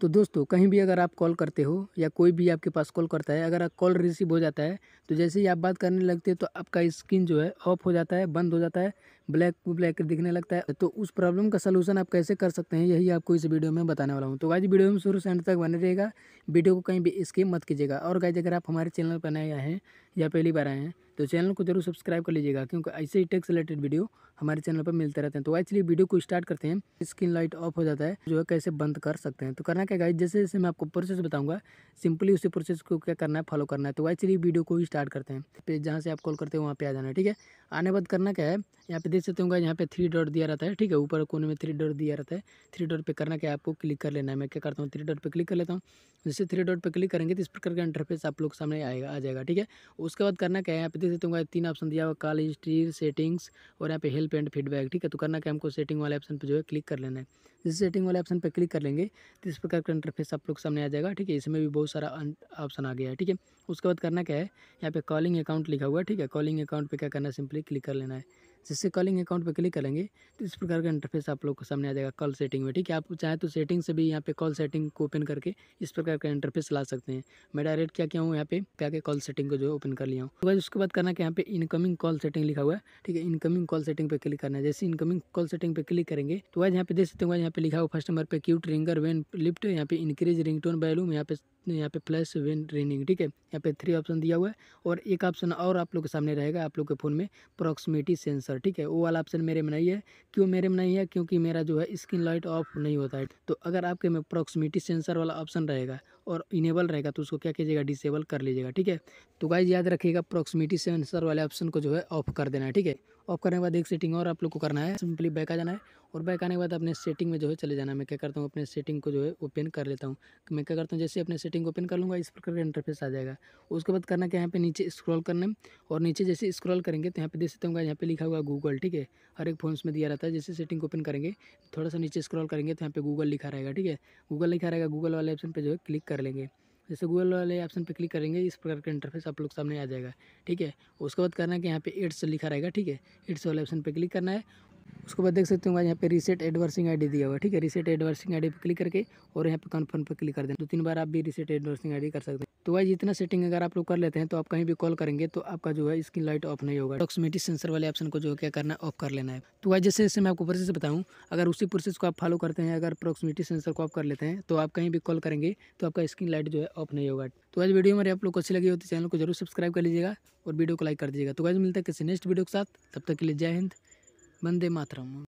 तो दोस्तों कहीं भी अगर आप कॉल करते हो या कोई भी आपके पास कॉल करता है अगर कॉल रिसीव हो जाता है तो जैसे ही आप बात करने लगते हो तो आपका स्क्रीन जो है ऑफ हो जाता है बंद हो जाता है ब्लैक ब्लैक दिखने लगता है तो उस प्रॉब्लम का सलूशन आप कैसे कर सकते हैं यही आपको इस वीडियो में बताने वाला हूँ तो गाइज वीडियो में शुरू से एंड तक बने रहेगा वीडियो को कहीं भी स्किप मत कीजिएगा और गाइज अगर आप हमारे चैनल पर नए आए हैं या पहली बार आए हैं तो चैनल को जरूर सब्सक्राइब कर लीजिएगा क्योंकि ऐसे ही टेक्स रिलेटेड वीडियो हमारे चैनल पर मिलते रहते हैं तो एक्चुअली वीडियो को स्टार्ट करते हैं स्क्रीन लाइट ऑफ हो जाता है जो है कैसे बंद कर सकते हैं तो करना क्या गाइज जैसे जैसे मैं आपको प्रोसेस बताऊंगा सिंपली उसी प्रोसेस को क्या करना है फॉलो करना है तो एक्चुअली वीडियो को स्टार्ट करते हैं जहाँ से आप कॉल करते हैं वहाँ पे आ जाना है ठीक है आने बाद करना क्या है यहाँ पे देख सकते होंगे यहाँ पे थ्री डॉट दिया रहता है ठीक है ऊपर कोने में थ्री डॉट दिया रहता है थ्री डॉट पे करना क्या आपको क्लिक कर लेना है मैं क्या करता हूँ थ्री डॉट पे क्लिक कर लेता हूँ जैसे थ्री डॉट पे क्लिक करेंगे तो इस प्रकार का इंटरफेस आप लोग सामने आएगा आ जाएगा ठीक है उसके बाद करना क्या है यहाँ पे देख सकते होंगे तीन ऑप्शन दिया हुआ कॉल हिस्ट्री सेटिंग्स और यहाँ पे हेल्प एंड फीडबैक ठीक है तो करना क्या हमको सेटिंग वाले ऑप्शन पर जो है क्लिक कर लेना है जैसे सेटिंग वाले ऑप्शन पर क्लिक कर लेंगे तो इस प्रकार का इंटरफेस आप लोग सामने आ जाएगा ठीक है इसमें भी बहुत सारा ऑप्शन अं, आ गया है ठीक है उसके बाद करना क्या है यहाँ पे कॉलिंग अकाउंट लिखा हुआ है ठीक है कॉलिंग अकाउंट पर क्या करना है सिंपली क्लिक कर लेना है जिससे कॉलिंग अकाउंट पर क्लिक करेंगे तो इस प्रकार का इंटरफेस आप लोग को सामने आ जाएगा कॉल सेटिंग में ठीक है आप चाहें तो सेटिंग से भी यहाँ पे कॉल सेटिंग को ओपन करके इस प्रकार का इंटरफेस ला सकते हैं मैं डायरेक्ट क्या क्या हूँ यहाँ पे क्या के कॉल सेटिंग को जो ओपन कर लिया हूँ तो बस उसके बाद करना कि यहाँ पे इनकमिंग कॉल सेटिंग लिखा हुआ है ठीक है इनकमिंग कॉल सेटिंग पर क्लिक करना है जैसे इनकमिंग कॉल सेटिंग पर क्लिक करेंगे तो वह यहाँ पे देख सकते हैं यहाँ पे लिखा हुआ फर्स्ट नंबर पर क्यूट रिंगर वेन लिफ्ट यहाँ पे इंक्रीज रिंग टोन बैलूम यहाँ पे तो यहाँ पे फ्लैश वेन रेनिंग ठीक है यहाँ पे थ्री ऑप्शन दिया हुआ है और एक ऑप्शन और आप लोग के सामने रहेगा आप लोग के फ़ोन में प्रॉक्सिमिटी सेंसर ठीक है वो वाला ऑप्शन मेरे में नहीं है क्यों मेरे में नहीं है क्योंकि मेरा जो है स्क्रीन लाइट ऑफ नहीं होता है तो अगर आपके में प्रॉक्सिमिटी सेंसर वाला ऑप्शन रहेगा और इनेबल रहेगा तो उसको क्या कीजिएगा डिसेबल कर लीजिएगा ठीक है तो गाइज याद रखिएगा प्रॉक्सिमिटी सेंसर वाले ऑप्शन को जो है ऑफ कर देना है ठीक है ऑफ करने के बाद एक सेटिंग और आप लोग को करना है सिंपली बैक आ जाना है और बैक आने के बाद अपने सेटिंग में जो है चले जाना है मैं क्या करता हूँ अपने सेटिंग को जो है ओपन कर लेता हूँ मैं क्या करता हूँ जैसे अपने सेटिंग ओपन कर लूँगा इस प्रकार का इंटरफेस आ जाएगा उसके बाद करना क्या यहाँ पे नीचे स्क्रॉल करने और नीचे जैसे स्क्रॉल करेंगे तो यहाँ पे देख सकते होंगे यहाँ पे लिखा हुआ गूगल ठीक है हर एक फोन में दिया रहता है जैसे सेटिंग ओपन करेंगे थोड़ा सा नीचे स्क्रॉल करेंगे तो यहाँ पे गूगल लिखा रहेगा ठीक है गूगल लिखा रहेगा गूगल वाले ऑप्शन पर जो है क्लिक कर कर लेंगे जैसे गूगल वाले ऑप्शन पे क्लिक करेंगे इस प्रकार का इंटरफेस आप लोग सामने आ जाएगा ठीक है उसके बाद करना है कि यहाँ पे एड्स लिखा रहेगा ठीक है एड्स वाले ऑप्शन पे क्लिक करना है उसके बाद देख सकते हो यहाँ पे रीसेट एडवर्सिंग आईडी दिया हुआ है ठीक है रीसेट एडवर्सिंग आईडी पे क्लिक करके और यहाँ पे कन्फर्म पे क्लिक कर देना दो तीन बार आप भी रीसेट एडवर्सिंग आईडी कर सकते हैं तो वाइज इतना सेटिंग अगर आप लोग कर लेते हैं तो आप कहीं भी कॉल करेंगे तो आपका जो है स्क्रीन लाइट ऑफ नहीं होगा प्रॉक्सिमिटी सेंसर वाले ऑप्शन को जो क्या करना है ऑफ कर लेना है तो वाइज जैसे जैसे मैं आपको प्रोसेस बताऊँ अगर उसी प्रोसेस को आप फॉलो करते हैं अगर प्रॉक्सिमिटी सेंसर को ऑफ कर लेते हैं तो आप कहीं भी कॉल करेंगे तो आपका स्क्रीन लाइट जो है ऑफ नहीं होगा तो आज वीडियो मेरे आप लोग को अच्छी लगी हो तो चैनल को जरूर सब्सक्राइब कर लीजिएगा और वीडियो को लाइक कर दीजिएगा तो वाइज मिलता है किसी नेक्स्ट वीडियो के साथ तब तक के लिए जय हिंद वंदे मातरम